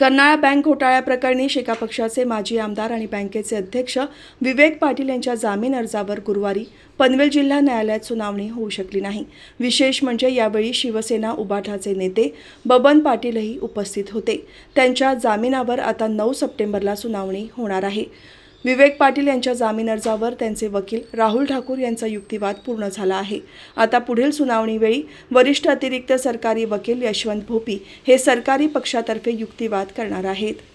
Karnala bank घोटाळ्याप्रकरणी शेका पक्षाचे माजी आमदार आणि बँकेचे अध्यक्ष विवेक पाटील यांच्या जामीन अर्जावर गुरुवारी पनवेल जिल्हा न्यायालयात सुनावणी होऊ शकली नाही विशेष म्हणजे यावेळी शिवसेना उबाठाचे नेते बबन पाटीलही उपस्थित होते त्यांच्या जामिनावर आता नऊ सप्टेंबरला सुनावणी होणार आहे विवेक पाटील यांच्या जामीन अर्जावर त्यांचे वकील राहुल ठाकूर यांचा युक्तिवाद पूर्ण झाला आहे आता पुढील सुनावणीवेळी वरिष्ठ अतिरिक्त सरकारी वकील यशवंत भोपी हे सरकारी पक्षातर्फे युक्तिवाद करणार आहेत